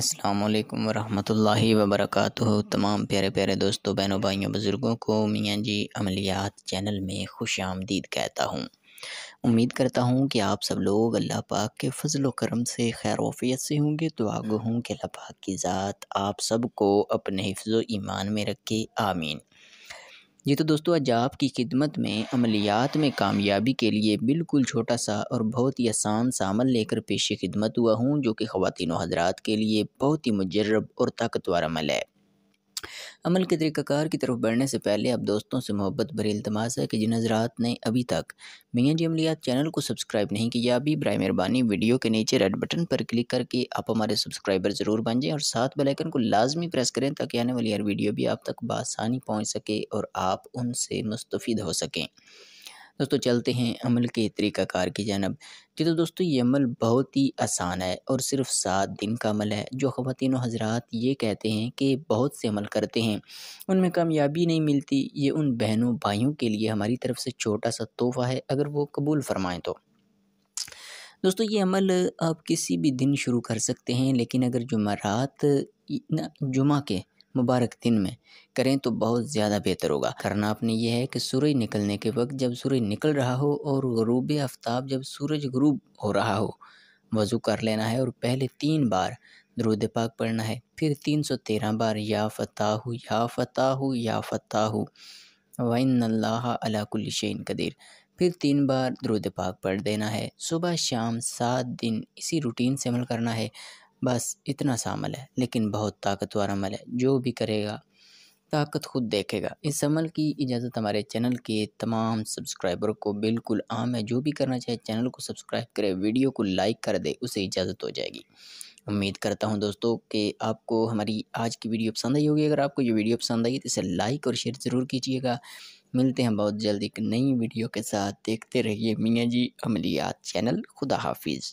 السلام علیکم ورحمۃ اللہ وبرکاتہ تمام پیارے پیارے دوستوں بین و بھائیوں بزرگوں کو میاں جی عملیات چینل میں خوش آمدید کہتا ہوں امید کرتا ہوں کہ آپ سب لوگ اللہ پاک کے فضل و کرم سے خیر وفیت سے ہوں گے تو آگو ہوں کہ اللہ پاک کی ذات آپ سب کو اپنے حفظ و ایمان میں رکھے آمین جی تو دوستو آج آپ کی خدمت میں عملیات میں کامیابی کے لیے بالکل چھوٹا سا اور بہت ہی آسان سا عمل لے کر پیش خدمت ہوا ہوں جو کہ خواتین و حضرات کے لیے بہت ہی مجرب اور طاقتور عمل ہے عمل کے طریقہ کار کی طرف بڑھنے سے پہلے آپ دوستوں سے محبت بھر التماس ہے کہ جن حضرات نے ابھی تک میاں جی عملیات چینل کو سبسکرائب نہیں کیا ابھی برائے مہربانی ویڈیو کے نیچے ریڈ بٹن پر کلک کر کے آپ ہمارے سبسکرائبر ضرور بن جائیں اور ساتھ آئکن کو لازمی پریس کریں تاکہ آنے والی ہر ویڈیو بھی آپ تک بآسانی پہنچ سکے اور آپ ان سے مستفید ہو سکیں دوستو چلتے ہیں عمل کے طریقہ کار کی جانب جی تو دوستو یہ عمل بہت ہی آسان ہے اور صرف سات دن کا عمل ہے جو خواتین و حضرات یہ کہتے ہیں کہ بہت سے عمل کرتے ہیں ان میں کامیابی نہیں ملتی یہ ان بہنوں بھائیوں کے لیے ہماری طرف سے چھوٹا سا تحفہ ہے اگر وہ قبول فرمائیں تو دوستو یہ عمل آپ کسی بھی دن شروع کر سکتے ہیں لیکن اگر جمعہ رات جمعہ کے مبارک دن میں کریں تو بہت زیادہ بہتر ہوگا کرنا نے یہ ہے کہ سورج نکلنے کے وقت جب سورج نکل رہا ہو اور غروب آفتاب جب سورج غروب ہو رہا ہو وضو کر لینا ہے اور پہلے تین بار درود پاک پڑھنا ہے پھر تین سو تیرہ بار یا فتح یا فتح یا فتح اللَّهَ اللہ كُلِّ الشین قدیر پھر تین بار درود پاک پڑھ دینا ہے صبح شام سات دن اسی روٹین سے عمل کرنا ہے بس اتنا سا عمل ہے لیکن بہت طاقتور عمل ہے جو بھی کرے گا طاقت خود دیکھے گا اس عمل کی اجازت ہمارے چینل کے تمام سبسکرائبر کو بالکل عام ہے جو بھی کرنا چاہے چینل کو سبسکرائب کرے ویڈیو کو لائک کر دے اسے اجازت ہو جائے گی امید کرتا ہوں دوستو کہ آپ کو ہماری آج کی ویڈیو پسند آئی ہوگی اگر آپ کو یہ ویڈیو پسند آئی تو اسے لائک اور شیئر ضرور کیجیے گا ملتے ہیں بہت جلد ایک نئی ویڈیو کے ساتھ دیکھتے رہیے میاں جی عملیات چینل خدا حافظ